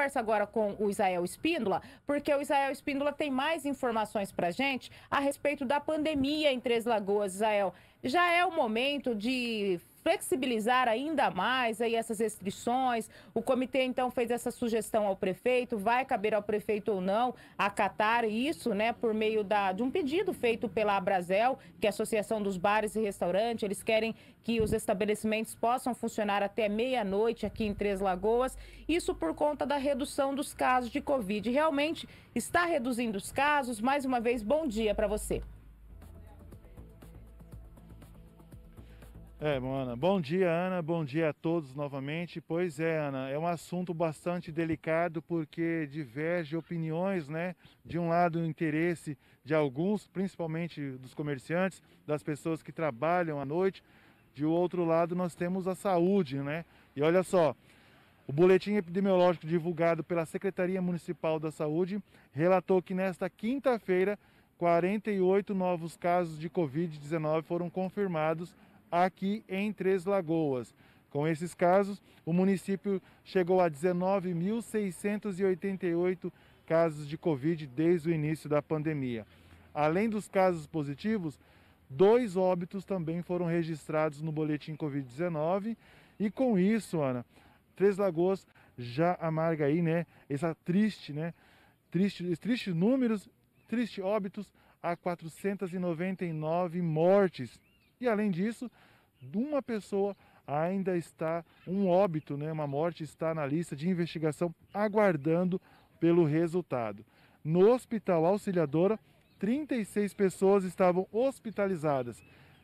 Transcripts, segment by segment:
conversa agora com o Isael Espíndola, porque o Isael Espíndola tem mais informações para gente a respeito da pandemia em Três Lagoas. Isael, já é o momento de flexibilizar ainda mais aí essas restrições. O comitê então fez essa sugestão ao prefeito, vai caber ao prefeito ou não acatar isso, né, por meio da, de um pedido feito pela Abrazel, que é a Associação dos Bares e Restaurantes, eles querem que os estabelecimentos possam funcionar até meia-noite aqui em Três Lagoas, isso por conta da redução dos casos de Covid. Realmente está reduzindo os casos. Mais uma vez, bom dia para você. É, Mona. Bom dia, Ana. Bom dia a todos novamente. Pois é, Ana, é um assunto bastante delicado porque diverge opiniões, né? De um lado, o interesse de alguns, principalmente dos comerciantes, das pessoas que trabalham à noite. De outro lado, nós temos a saúde, né? E olha só, o boletim epidemiológico divulgado pela Secretaria Municipal da Saúde relatou que nesta quinta-feira, 48 novos casos de Covid-19 foram confirmados aqui em Três Lagoas. Com esses casos, o município chegou a 19.688 casos de Covid desde o início da pandemia. Além dos casos positivos, dois óbitos também foram registrados no boletim Covid-19. E com isso, Ana, Três Lagoas já amarga aí, né? Essa triste, né? tristes triste números, triste óbitos a 499 mortes e além disso, uma pessoa ainda está um óbito, né, uma morte está na lista de investigação aguardando pelo resultado. No Hospital Auxiliadora, 36 pessoas estavam hospitalizadas,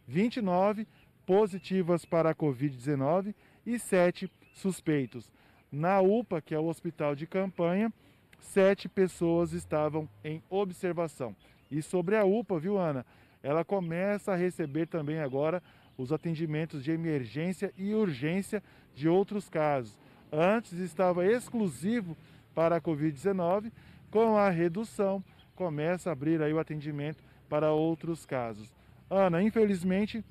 29 positivas para a COVID-19 e 7 suspeitos. Na UPA, que é o hospital de campanha, 7 pessoas estavam em observação. E sobre a UPA, viu, Ana? ela começa a receber também agora os atendimentos de emergência e urgência de outros casos. Antes estava exclusivo para a Covid-19, com a redução, começa a abrir aí o atendimento para outros casos. Ana, infelizmente,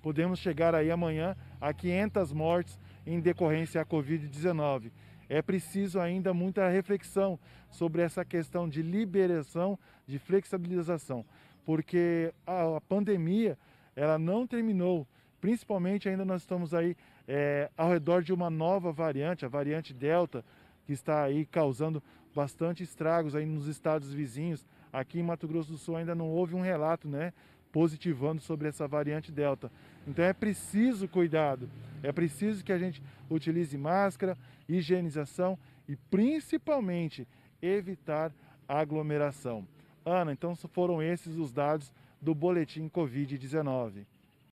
podemos chegar aí amanhã a 500 mortes em decorrência à Covid-19. É preciso ainda muita reflexão sobre essa questão de liberação, de flexibilização porque a, a pandemia ela não terminou. Principalmente ainda nós estamos aí é, ao redor de uma nova variante, a variante Delta, que está aí causando bastante estragos aí nos estados vizinhos. Aqui em Mato Grosso do Sul ainda não houve um relato, né, positivando sobre essa variante Delta. Então é preciso cuidado, é preciso que a gente utilize máscara, higienização e principalmente evitar aglomeração. Ana, então foram esses os dados do boletim Covid-19.